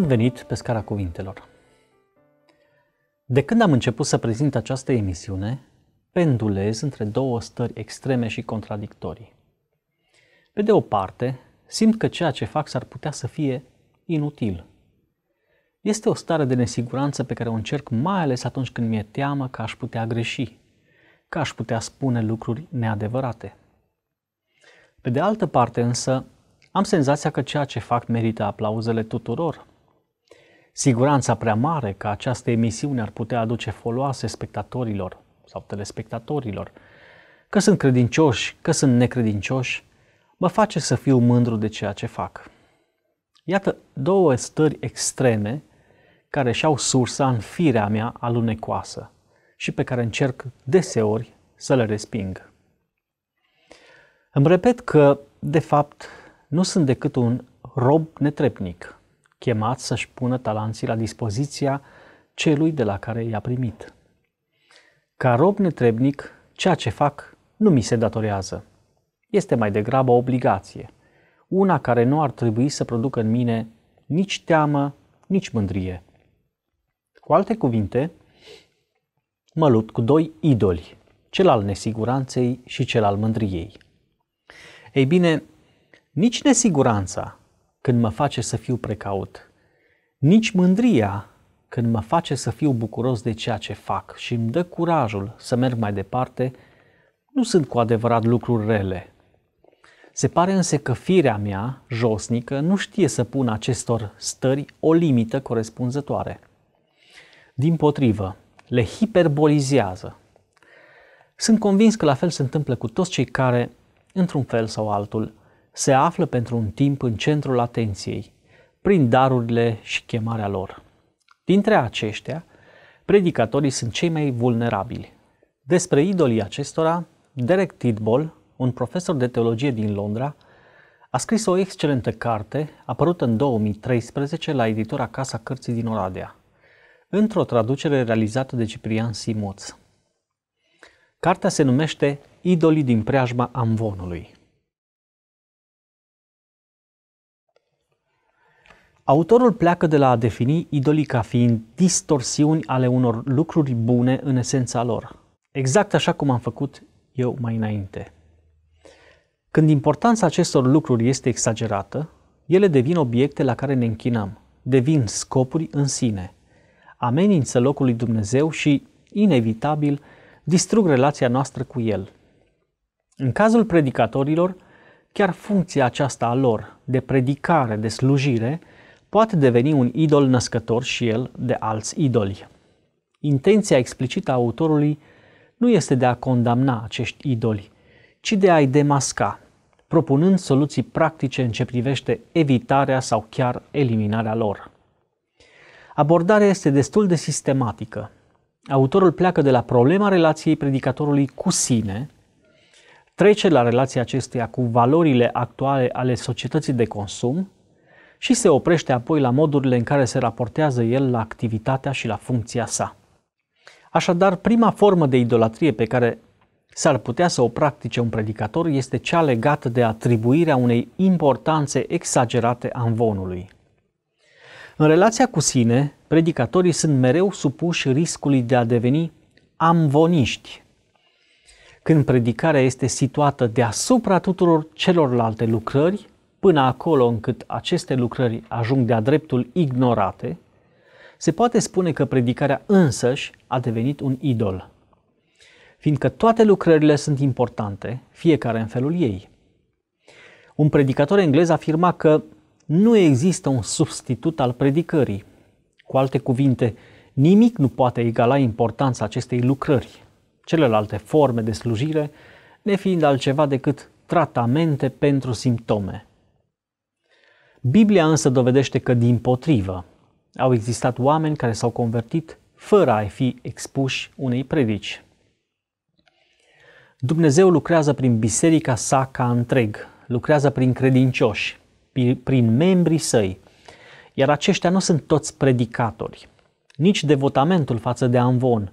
Bun venit pe scara cuvintelor! De când am început să prezint această emisiune, pendulez între două stări extreme și contradictorii. Pe de o parte, simt că ceea ce fac s-ar putea să fie inutil. Este o stare de nesiguranță pe care o încerc mai ales atunci când mi-e teamă că aș putea greși, că aș putea spune lucruri neadevărate. Pe de altă parte însă, am senzația că ceea ce fac merită aplauzele tuturor, siguranța prea mare că această emisiune ar putea aduce foloase spectatorilor sau telespectatorilor, că sunt credincioși, că sunt necredincioși, mă face să fiu mândru de ceea ce fac. Iată două stări extreme care și-au sursa în firea mea alunecoasă și pe care încerc deseori să le resping. Îmi repet că, de fapt, nu sunt decât un rob netrepnic – chemat să-și pună talanții la dispoziția celui de la care i-a primit. Ca rob netrebnic, ceea ce fac nu mi se datorează. Este mai degrabă o obligație, una care nu ar trebui să producă în mine nici teamă, nici mândrie. Cu alte cuvinte, mă lupt cu doi idoli, cel al nesiguranței și cel al mândriei. Ei bine, nici nesiguranța, când mă face să fiu precaut, nici mândria când mă face să fiu bucuros de ceea ce fac și îmi dă curajul să merg mai departe, nu sunt cu adevărat lucruri rele. Se pare însă că firea mea, josnică, nu știe să pun acestor stări o limită corespunzătoare. Din potrivă, le hiperbolizează. Sunt convins că la fel se întâmplă cu toți cei care, într-un fel sau altul, se află pentru un timp în centrul atenției, prin darurile și chemarea lor. Dintre aceștia, predicatorii sunt cei mai vulnerabili. Despre idolii acestora, Derek Tidball, un profesor de teologie din Londra, a scris o excelentă carte, apărută în 2013 la editura Casa Cărții din Oradea, într-o traducere realizată de Ciprian Simuț. Cartea se numește Idolii din preajma Amvonului. Autorul pleacă de la a defini idolii ca fiind distorsiuni ale unor lucruri bune în esența lor, exact așa cum am făcut eu mai înainte. Când importanța acestor lucruri este exagerată, ele devin obiecte la care ne închinăm, devin scopuri în sine, amenință locul lui Dumnezeu și, inevitabil, distrug relația noastră cu El. În cazul predicatorilor, chiar funcția aceasta a lor de predicare, de slujire, poate deveni un idol născător și el de alți idoli. Intenția explicită a autorului nu este de a condamna acești idoli, ci de a-i demasca, propunând soluții practice în ce privește evitarea sau chiar eliminarea lor. Abordarea este destul de sistematică. Autorul pleacă de la problema relației predicatorului cu sine, trece la relația acesteia cu valorile actuale ale societății de consum și se oprește apoi la modurile în care se raportează el la activitatea și la funcția sa. Așadar, prima formă de idolatrie pe care s-ar putea să o practice un predicator este cea legată de atribuirea unei importanțe exagerate a învonului. În relația cu sine, predicatorii sunt mereu supuși riscului de a deveni amvoniști, când predicarea este situată deasupra tuturor celorlalte lucrări până acolo încât aceste lucrări ajung de-a dreptul ignorate, se poate spune că predicarea însăși a devenit un idol, fiindcă toate lucrările sunt importante, fiecare în felul ei. Un predicator englez afirma că nu există un substitut al predicării. Cu alte cuvinte, nimic nu poate egala importanța acestei lucrări, celelalte forme de slujire nefiind altceva decât tratamente pentru simptome – Biblia însă dovedește că, din potrivă, au existat oameni care s-au convertit fără a fi expuși unei predici. Dumnezeu lucrează prin biserica sa ca întreg, lucrează prin credincioși, prin membrii săi, iar aceștia nu sunt toți predicatori. Nici devotamentul față de amvon,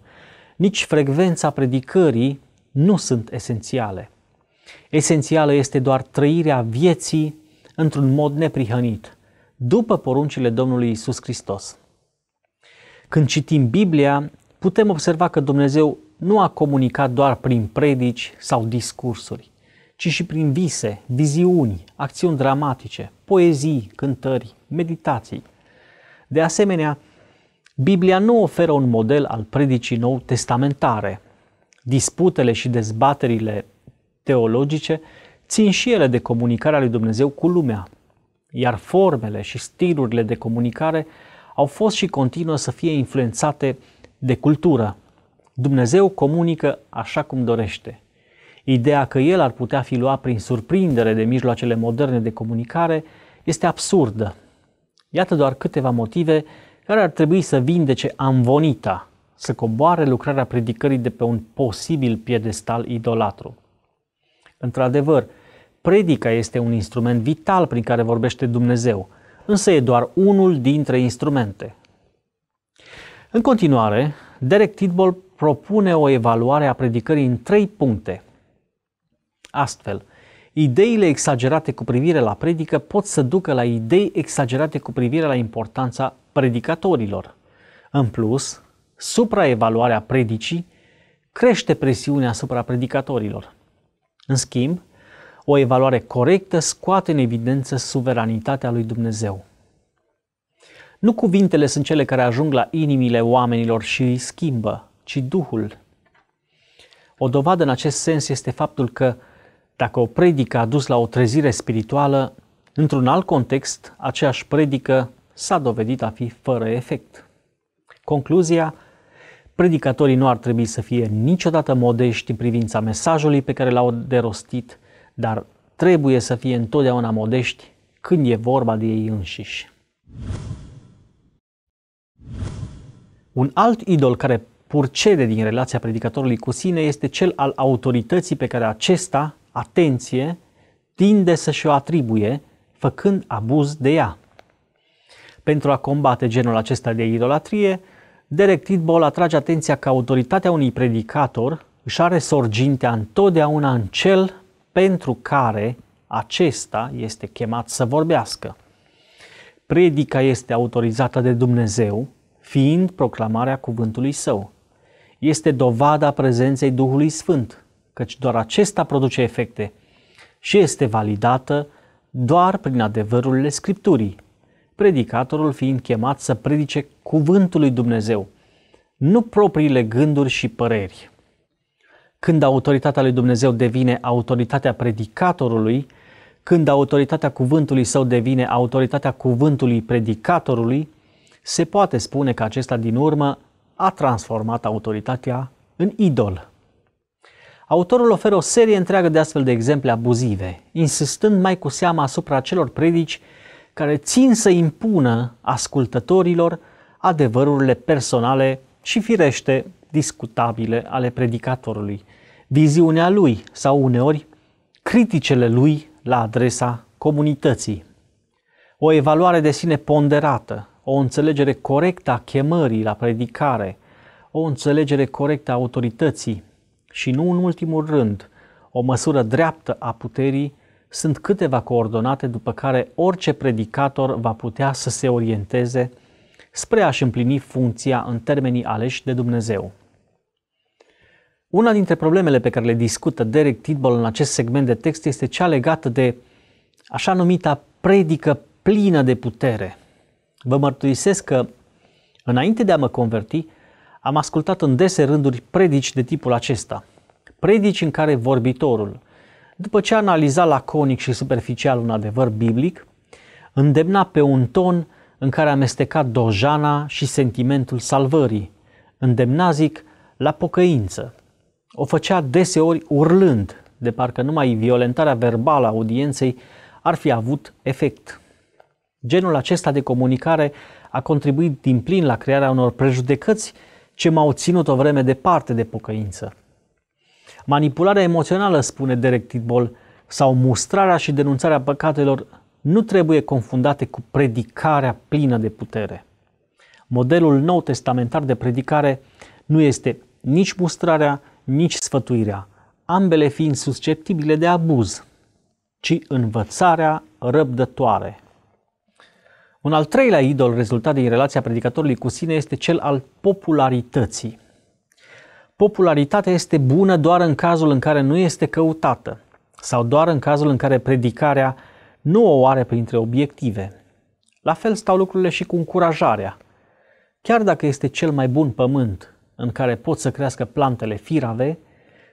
nici frecvența predicării nu sunt esențiale. Esențială este doar trăirea vieții într-un mod neprihănit, după poruncile Domnului Isus Hristos. Când citim Biblia, putem observa că Dumnezeu nu a comunicat doar prin predici sau discursuri, ci și prin vise, viziuni, acțiuni dramatice, poezii, cântări, meditații. De asemenea, Biblia nu oferă un model al predicii nou testamentare. Disputele și dezbaterile teologice țin și ele de comunicarea lui Dumnezeu cu lumea, iar formele și stilurile de comunicare au fost și continuă să fie influențate de cultură. Dumnezeu comunică așa cum dorește. Ideea că el ar putea fi luat prin surprindere de mijloacele moderne de comunicare este absurdă. Iată doar câteva motive care ar trebui să vindece Amvonita, să coboare lucrarea predicării de pe un posibil piedestal idolatru. Într-adevăr, Predica este un instrument vital prin care vorbește Dumnezeu, însă e doar unul dintre instrumente. În continuare, Derek Tidball propune o evaluare a predicării în trei puncte. Astfel, ideile exagerate cu privire la predică pot să ducă la idei exagerate cu privire la importanța predicatorilor. În plus, supraevaluarea predicii crește presiunea asupra predicatorilor. În schimb, o evaluare corectă scoate în evidență suveranitatea lui Dumnezeu. Nu cuvintele sunt cele care ajung la inimile oamenilor și îi schimbă, ci Duhul. O dovadă în acest sens este faptul că, dacă o predică a dus la o trezire spirituală, într-un alt context, aceeași predică s-a dovedit a fi fără efect. Concluzia, predicatorii nu ar trebui să fie niciodată modești în privința mesajului pe care l-au derostit, dar trebuie să fie întotdeauna modești când e vorba de ei înșiși. Un alt idol care purcede din relația predicatorului cu sine este cel al autorității pe care acesta, atenție, tinde să și-o atribuie, făcând abuz de ea. Pentru a combate genul acesta de idolatrie, Derek Tidball atrage atenția că autoritatea unui predicator își are sorgintea întotdeauna în cel pentru care acesta este chemat să vorbească. Predica este autorizată de Dumnezeu, fiind proclamarea cuvântului său. Este dovada prezenței Duhului Sfânt, căci doar acesta produce efecte și este validată doar prin adevărurile Scripturii, predicatorul fiind chemat să predice cuvântul lui Dumnezeu, nu propriile gânduri și păreri când autoritatea lui Dumnezeu devine autoritatea predicatorului, când autoritatea cuvântului său devine autoritatea cuvântului predicatorului, se poate spune că acesta din urmă a transformat autoritatea în idol. Autorul oferă o serie întreagă de astfel de exemple abuzive, insistând mai cu seama asupra celor predici care țin să impună ascultătorilor adevărurile personale și firește discutabile ale predicatorului, viziunea lui sau uneori criticele lui la adresa comunității. O evaluare de sine ponderată, o înțelegere corectă a chemării la predicare, o înțelegere corectă a autorității și nu în ultimul rând, o măsură dreaptă a puterii sunt câteva coordonate după care orice predicator va putea să se orienteze spre a-și împlini funcția în termenii aleși de Dumnezeu. Una dintre problemele pe care le discută Derek Tidball în acest segment de text este cea legată de așa numita predică plină de putere. Vă mărturisesc că, înainte de a mă converti, am ascultat în dese rânduri predici de tipul acesta. Predici în care vorbitorul, după ce analiza laconic și superficial un adevăr biblic, îndemna pe un ton în care amesteca dojana și sentimentul salvării. Îndemna, zic, la pocăință. O făcea deseori urlând, de parcă numai violentarea verbală a audienței ar fi avut efect. Genul acesta de comunicare a contribuit din plin la crearea unor prejudecăți ce m-au ținut o vreme departe de pocăință. Manipularea emoțională, spune Derek Tidball, sau mustrarea și denunțarea păcatelor nu trebuie confundate cu predicarea plină de putere. Modelul nou testamentar de predicare nu este nici mustrarea, nici sfătuirea, ambele fiind susceptibile de abuz, ci învățarea răbdătoare. Un al treilea idol rezultat din relația predicatorului cu sine este cel al popularității. Popularitatea este bună doar în cazul în care nu este căutată sau doar în cazul în care predicarea nu o are printre obiective. La fel stau lucrurile și cu încurajarea. Chiar dacă este cel mai bun pământ în care pot să crească plantele firave,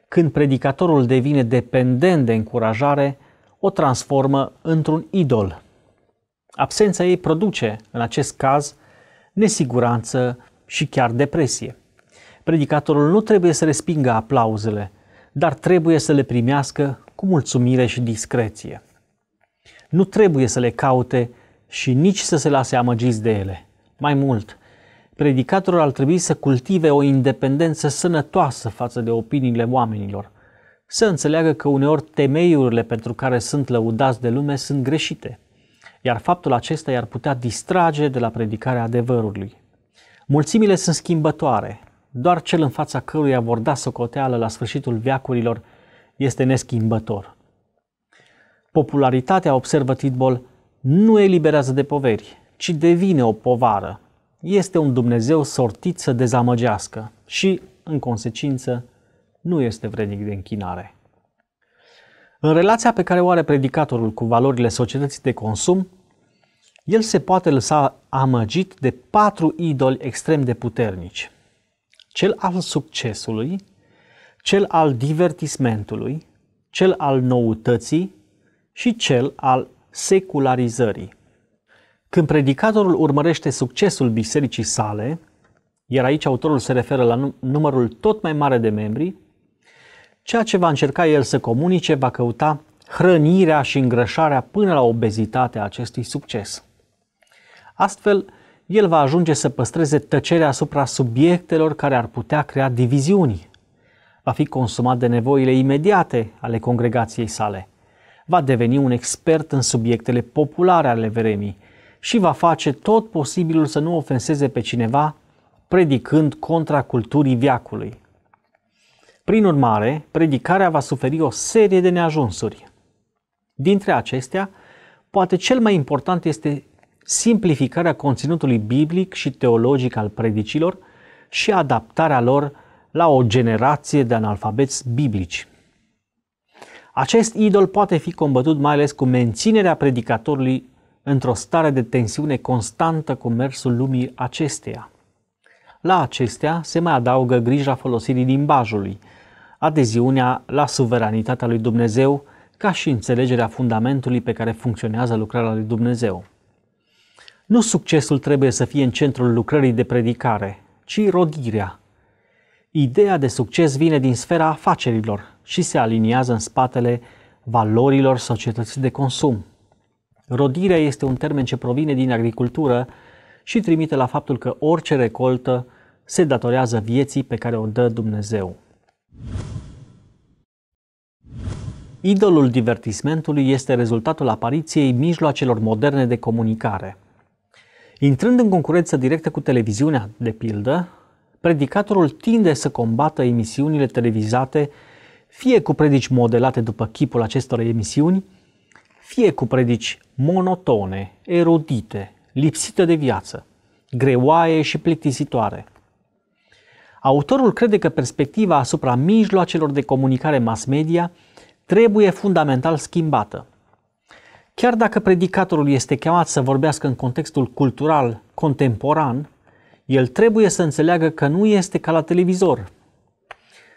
când predicatorul devine dependent de încurajare, o transformă într-un idol. Absența ei produce, în acest caz, nesiguranță și chiar depresie. Predicatorul nu trebuie să respingă aplauzele, dar trebuie să le primească cu mulțumire și discreție nu trebuie să le caute și nici să se lase amăgiți de ele. Mai mult, predicatorul ar trebui să cultive o independență sănătoasă față de opiniile oamenilor, să înțeleagă că uneori temeiurile pentru care sunt lăudați de lume sunt greșite, iar faptul acesta i-ar putea distrage de la predicarea adevărului. Mulțimile sunt schimbătoare, doar cel în fața căruia vor da socoteală la sfârșitul veacurilor este neschimbător. Popularitatea, observă Tidbol, nu eliberează de poveri, ci devine o povară. Este un Dumnezeu sortit să dezamăgească și, în consecință, nu este vrednic de închinare. În relația pe care o are predicatorul cu valorile societății de consum, el se poate lăsa amăgit de patru idoli extrem de puternici. Cel al succesului, cel al divertismentului, cel al noutății și cel al secularizării. Când predicatorul urmărește succesul bisericii sale, iar aici autorul se referă la numărul tot mai mare de membri, ceea ce va încerca el să comunice va căuta hrănirea și îngrășarea până la obezitatea acestui succes. Astfel, el va ajunge să păstreze tăcerea asupra subiectelor care ar putea crea diviziuni. Va fi consumat de nevoile imediate ale congregației sale – va deveni un expert în subiectele populare ale vremii și va face tot posibilul să nu ofenseze pe cineva predicând contra culturii viacului. Prin urmare, predicarea va suferi o serie de neajunsuri. Dintre acestea, poate cel mai important este simplificarea conținutului biblic și teologic al predicilor și adaptarea lor la o generație de analfabeți biblici. Acest idol poate fi combătut mai ales cu menținerea predicatorului într-o stare de tensiune constantă cu mersul lumii acesteia. La acestea se mai adaugă grija folosirii limbajului, adeziunea la suveranitatea lui Dumnezeu, ca și înțelegerea fundamentului pe care funcționează lucrarea lui Dumnezeu. Nu succesul trebuie să fie în centrul lucrării de predicare, ci rodirea. Ideea de succes vine din sfera afacerilor, și se aliniază în spatele valorilor societății de consum. Rodirea este un termen ce provine din agricultură și trimite la faptul că orice recoltă se datorează vieții pe care o dă Dumnezeu. Idolul divertismentului este rezultatul apariției mijloacelor moderne de comunicare. Intrând în concurență directă cu televiziunea, de pildă, predicatorul tinde să combată emisiunile televizate fie cu predici modelate după chipul acestor emisiuni, fie cu predici monotone, erudite, lipsite de viață, greoaie și plictisitoare. Autorul crede că perspectiva asupra mijloacelor de comunicare mass media trebuie fundamental schimbată. Chiar dacă predicatorul este chemat să vorbească în contextul cultural contemporan, el trebuie să înțeleagă că nu este ca la televizor,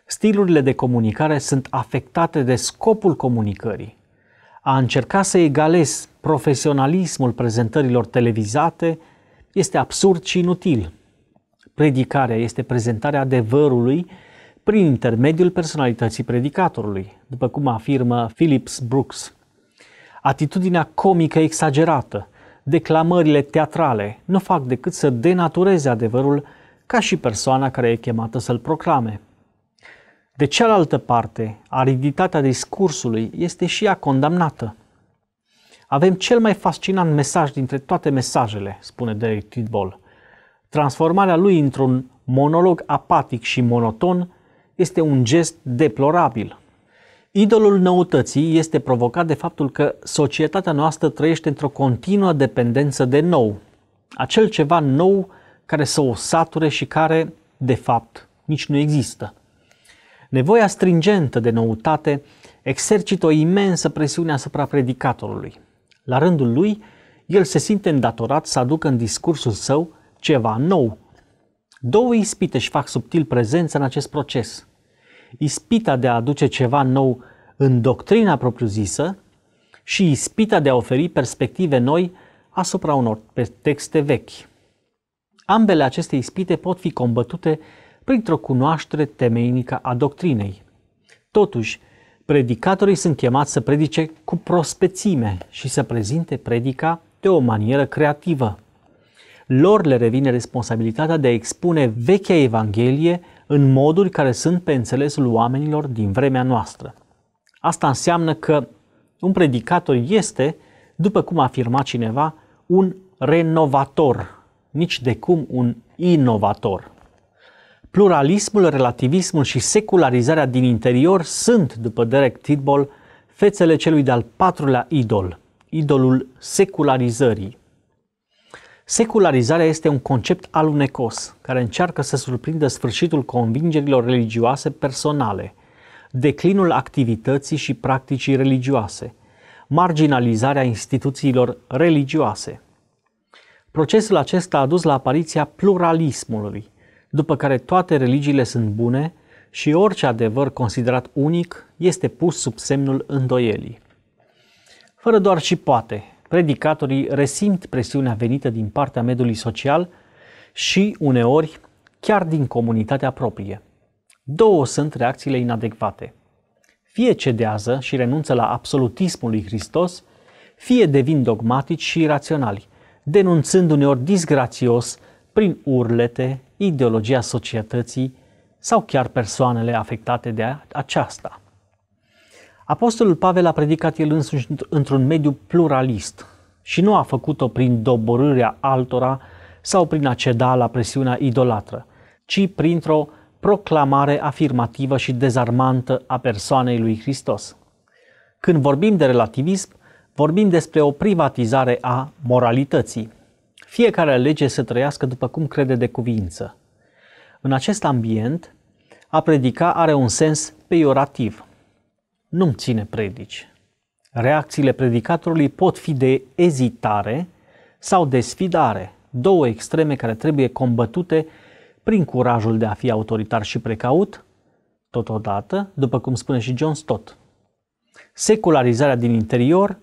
Stilurile de comunicare sunt afectate de scopul comunicării. A încerca să egalezi profesionalismul prezentărilor televizate este absurd și inutil. Predicarea este prezentarea adevărului prin intermediul personalității predicatorului, după cum afirmă Phillips Brooks. Atitudinea comică exagerată, declamările teatrale nu fac decât să denatureze adevărul ca și persoana care e chemată să-l proclame. De cealaltă parte, ariditatea discursului este și ea condamnată. Avem cel mai fascinant mesaj dintre toate mesajele, spune Derek Tidball. Transformarea lui într-un monolog apatic și monoton este un gest deplorabil. Idolul noutății este provocat de faptul că societatea noastră trăiește într-o continuă dependență de nou, acel ceva nou care să o sature și care, de fapt, nici nu există. Nevoia stringentă de noutate exercită o imensă presiune asupra predicatorului. La rândul lui, el se simte îndatorat să aducă în discursul său ceva nou. Două ispite își fac subtil prezența în acest proces. Ispita de a aduce ceva nou în doctrina propriu-zisă și ispita de a oferi perspective noi asupra unor texte vechi. Ambele aceste ispite pot fi combătute printr-o cunoaștere temeinică a doctrinei. Totuși, predicatorii sunt chemați să predice cu prospețime și să prezinte predica de o manieră creativă. Lor le revine responsabilitatea de a expune vechea Evanghelie în moduri care sunt pe înțelesul oamenilor din vremea noastră. Asta înseamnă că un predicator este, după cum a afirmat cineva, un renovator, nici de cum un inovator. Pluralismul, relativismul și secularizarea din interior sunt, după Derek Tidball, fețele celui de-al patrulea idol, idolul secularizării. Secularizarea este un concept alunecos, care încearcă să surprindă sfârșitul convingerilor religioase personale, declinul activității și practicii religioase, marginalizarea instituțiilor religioase. Procesul acesta a dus la apariția pluralismului, după care toate religiile sunt bune și orice adevăr considerat unic este pus sub semnul îndoielii. Fără doar și poate, predicatorii resimt presiunea venită din partea mediului social și, uneori, chiar din comunitatea proprie. Două sunt reacțiile inadecvate. Fie cedează și renunță la absolutismul lui Hristos, fie devin dogmatici și iraționali, denunțând uneori disgrațios, prin urlete, ideologia societății sau chiar persoanele afectate de aceasta. Apostolul Pavel a predicat el însuși într-un mediu pluralist și nu a făcut-o prin doborârea altora sau prin a ceda la presiunea idolatră, ci printr-o proclamare afirmativă și dezarmantă a persoanei lui Hristos. Când vorbim de relativism, vorbim despre o privatizare a moralității. Fiecare alege să trăiască după cum crede de cuvință. În acest ambient, a predica are un sens peiorativ. Nu-mi ține predici. Reacțiile predicatorului pot fi de ezitare sau de sfidare, două extreme care trebuie combătute prin curajul de a fi autoritar și precaut, totodată, după cum spune și John Stott. Secularizarea din interior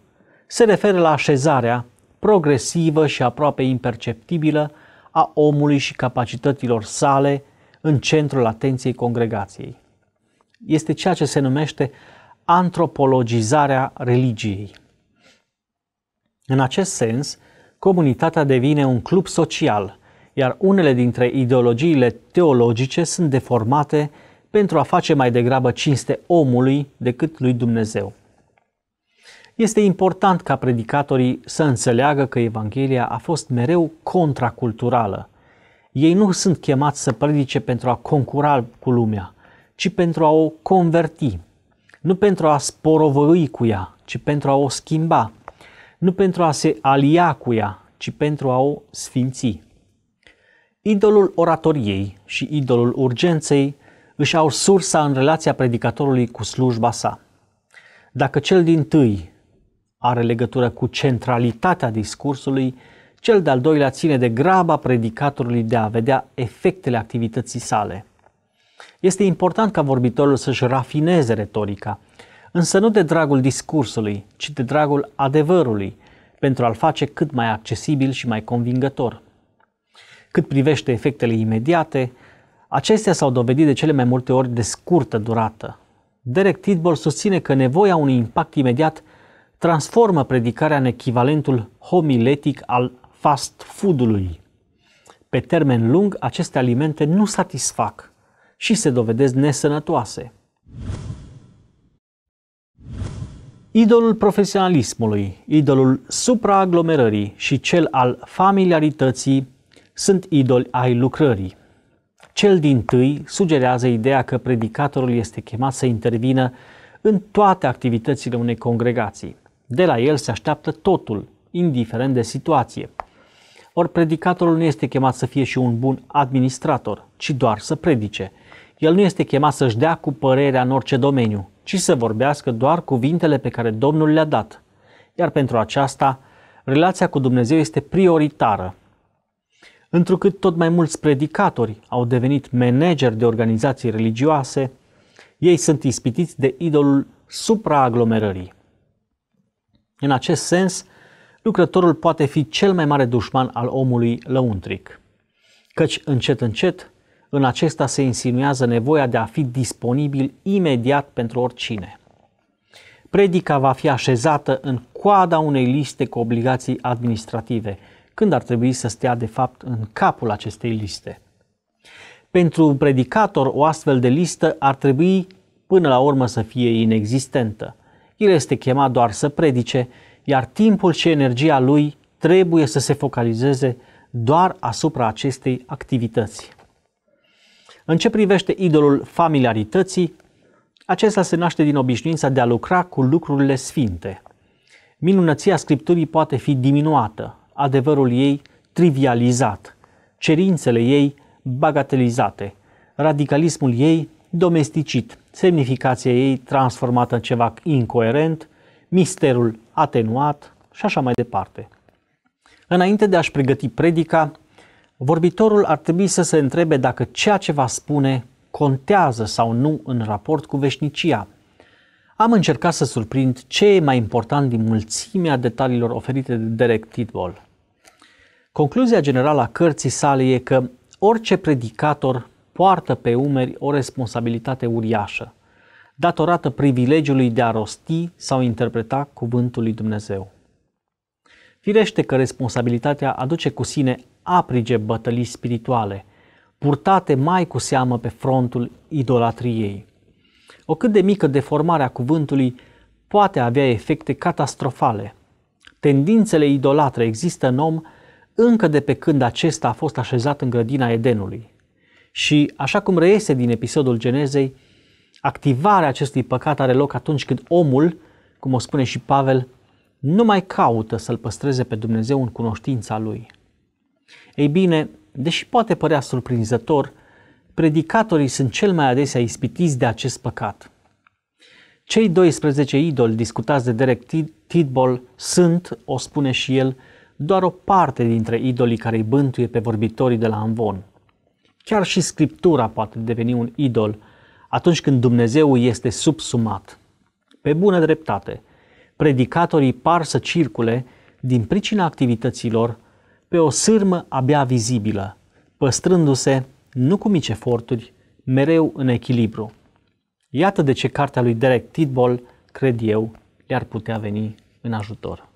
se referă la așezarea progresivă și aproape imperceptibilă a omului și capacităților sale în centrul atenției congregației. Este ceea ce se numește antropologizarea religiei. În acest sens, comunitatea devine un club social, iar unele dintre ideologiile teologice sunt deformate pentru a face mai degrabă cinste omului decât lui Dumnezeu. Este important ca predicatorii să înțeleagă că Evanghelia a fost mereu contraculturală. Ei nu sunt chemați să predice pentru a concura cu lumea, ci pentru a o converti, nu pentru a sporovărui cu ea, ci pentru a o schimba, nu pentru a se alia cu ea, ci pentru a o sfinți. Idolul oratoriei și idolul urgenței își au sursa în relația predicatorului cu slujba sa. Dacă cel din tâi are legătură cu centralitatea discursului, cel de-al doilea ține de graba predicatorului de a vedea efectele activității sale. Este important ca vorbitorul să-și rafineze retorica, însă nu de dragul discursului, ci de dragul adevărului, pentru a-l face cât mai accesibil și mai convingător. Cât privește efectele imediate, acestea s-au dovedit de cele mai multe ori de scurtă durată. Derek Tidball susține că nevoia unui impact imediat – transformă predicarea în echivalentul homiletic al fast foodului. Pe termen lung, aceste alimente nu satisfac și se dovedesc nesănătoase. Idolul profesionalismului, idolul supraaglomerării și cel al familiarității sunt idoli ai lucrării. Cel din tâi sugerează ideea că predicatorul este chemat să intervină în toate activitățile unei congregații. De la el se așteaptă totul, indiferent de situație. Ori predicatorul nu este chemat să fie și un bun administrator, ci doar să predice. El nu este chemat să-și dea cu părerea în orice domeniu, ci să vorbească doar cuvintele pe care Domnul le-a dat. Iar pentru aceasta, relația cu Dumnezeu este prioritară. Întrucât tot mai mulți predicatori au devenit manageri de organizații religioase, ei sunt ispitiți de idolul supraaglomerării. În acest sens, lucrătorul poate fi cel mai mare dușman al omului lăuntric. Căci, încet, încet, în acesta se insinuează nevoia de a fi disponibil imediat pentru oricine. Predica va fi așezată în coada unei liste cu obligații administrative, când ar trebui să stea de fapt în capul acestei liste. Pentru un predicator, o astfel de listă ar trebui până la urmă să fie inexistentă, el este chemat doar să predice, iar timpul și energia lui trebuie să se focalizeze doar asupra acestei activități. În ce privește idolul familiarității, acesta se naște din obișnuința de a lucra cu lucrurile sfinte. Minunăția Scripturii poate fi diminuată, adevărul ei trivializat, cerințele ei bagatelizate, radicalismul ei domesticit, semnificația ei transformată în ceva incoerent, misterul atenuat și așa mai departe. Înainte de a-și pregăti predica, vorbitorul ar trebui să se întrebe dacă ceea ce va spune contează sau nu în raport cu veșnicia. Am încercat să surprind ce e mai important din mulțimea detaliilor oferite de Derek Tidwell. Concluzia generală a cărții sale e că orice predicator poartă pe umeri o responsabilitate uriașă, datorată privilegiului de a rosti sau interpreta cuvântul lui Dumnezeu. Firește că responsabilitatea aduce cu sine aprige bătălii spirituale, purtate mai cu seamă pe frontul idolatriei. O cât de mică deformare a cuvântului poate avea efecte catastrofale. Tendințele idolatre există în om încă de pe când acesta a fost așezat în grădina Edenului. Și așa cum reiese din episodul Genezei, activarea acestui păcat are loc atunci când omul, cum o spune și Pavel, nu mai caută să-L păstreze pe Dumnezeu în cunoștința Lui. Ei bine, deși poate părea surprinzător, predicatorii sunt cel mai adesea ispitiți de acest păcat. Cei 12 idoli discutați de Derek Tidball sunt, o spune și el, doar o parte dintre idolii care îi bântuie pe vorbitorii de la Amvon. Chiar și Scriptura poate deveni un idol atunci când Dumnezeu este subsumat. Pe bună dreptate, predicatorii par să circule din pricina activităților pe o sârmă abia vizibilă, păstrându-se, nu cu mici eforturi, mereu în echilibru. Iată de ce cartea lui Derek Tidball, cred eu, le-ar putea veni în ajutor.